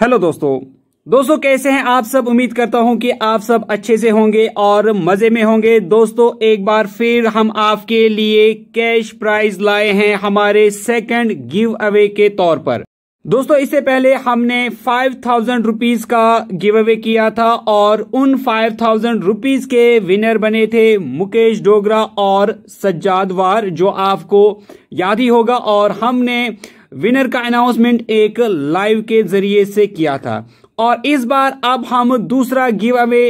hello दोस्तों दोस्तों कैसे हैं आप सब उम्मीद करता हूं कि आप सब अच्छे से होंगे और मजे में होंगे दोस्तों एक बार फिर हम आपके लिए कैश प्राइज लाए हैं हमारे सेकंड गिव अवे के तौर पर दोस्तों इससे पहले हमने फाइव थाउजेंड का गिव अवे किया था और उन फाइव थाउजेंड के विनर बने थे मुकेश डोगरा और सज्जादवार जो आपको याद ही होगा और हमने विनर का अनाउंसमेंट एक लाइव के जरिए से किया था और इस बार अब हम दूसरा गिव अवे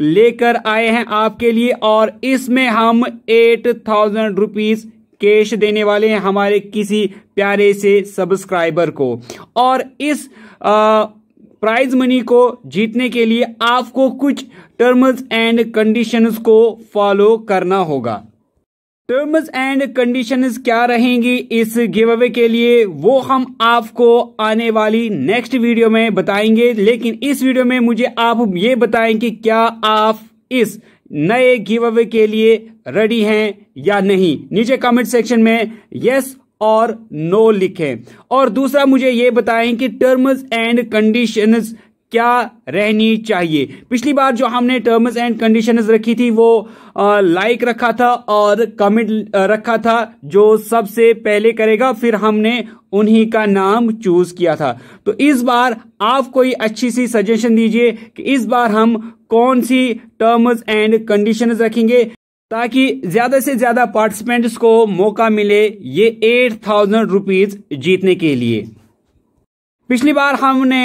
लेकर आए हैं आपके लिए और इसमें हम एट थाउजेंड रुपीज कैश देने वाले हैं हमारे किसी प्यारे से सब्सक्राइबर को और इस आ, प्राइज मनी को जीतने के लिए आपको कुछ टर्म्स एंड कंडीशंस को फॉलो करना होगा टर्म्स एंड कंडीशंस क्या रहेंगी इस गिव अवे के लिए वो हम आपको आने वाली नेक्स्ट वीडियो में बताएंगे लेकिन इस वीडियो में मुझे आप ये बताएं कि क्या आप इस नए गिव अवे के लिए रेडी हैं या नहीं नीचे कमेंट सेक्शन में यस और नो लिखें और दूसरा मुझे ये बताएं कि टर्म्स एंड कंडीशंस क्या रहनी चाहिए पिछली बार जो हमने टर्म्स एंड कंडीशंस रखी थी वो लाइक रखा था और कमेंट रखा था जो सबसे पहले करेगा फिर हमने उन्हीं का नाम चूज किया था तो इस बार आप कोई अच्छी सी सजेशन दीजिए कि इस बार हम कौन सी टर्म्स एंड कंडीशंस रखेंगे ताकि ज्यादा से ज्यादा पार्टिसिपेंट्स को मौका मिले ये एट थाउजेंड रुपीज जीतने के लिए पिछली बार हमने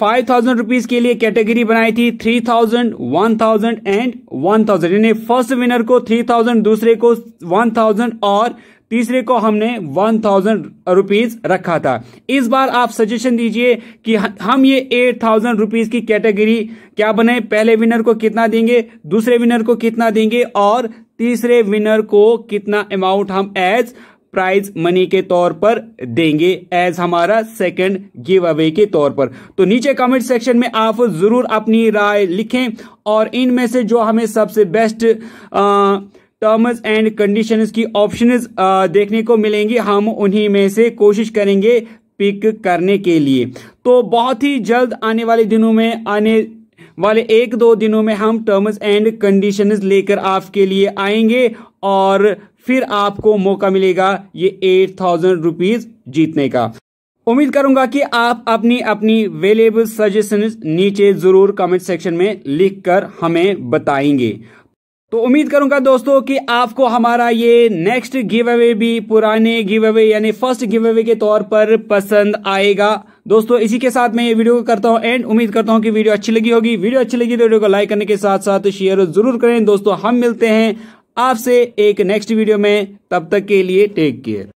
फाइव थाउजेंड रुपीज के लिए कैटेगरी बनाई थी three thousand one thousand and one thousand यानी फर्स्ट विनर को थ्री थाउजेंड दूसरे को वन थाउजेंड और तीसरे को हमने वन थाउजेंड रुपीज रखा था इस बार आप सजेशन दीजिए कि हम ये एट थाउजेंड रुपीज की कैटेगरी क्या बने पहले विनर को कितना देंगे दूसरे विनर को कितना देंगे और तीसरे विनर को कितना अमाउंट हम एज प्राइज मनी के तौर पर देंगे एज हमारा सेकंड गिव अवे के तौर पर तो नीचे कमेंट सेक्शन में आप जरूर अपनी राय लिखें और इनमें से जो हमें सबसे बेस्ट आ, टर्म्स एंड कंडीशंस की ऑप्शंस देखने को मिलेंगी हम उन्हीं में से कोशिश करेंगे पिक करने के लिए तो बहुत ही जल्द आने वाले दिनों में आने वाले एक दो दिनों में हम टर्म्स एंड कंडीशंस लेकर आपके लिए आएंगे और फिर आपको मौका मिलेगा ये एट थाउजेंड रुपीज जीतने का उम्मीद करूंगा कि आप अपनी अपनी वेलेबल सजेशन नीचे जरूर कमेंट सेक्शन में लिखकर हमें बताएंगे तो उम्मीद करूंगा दोस्तों कि आपको हमारा ये नेक्स्ट गिव अवे भी पुराने गिव अवे यानी फर्स्ट गिव अवे के तौर पर पसंद आएगा दोस्तों इसी के साथ मैं ये वीडियो करता हूं एंड उम्मीद करता हूं कि वीडियो अच्छी लगी होगी वीडियो अच्छी लगी तो वीडियो को लाइक करने के साथ साथ शेयर जरूर करें दोस्तों हम मिलते हैं आपसे एक नेक्स्ट वीडियो में तब तक के लिए टेक केयर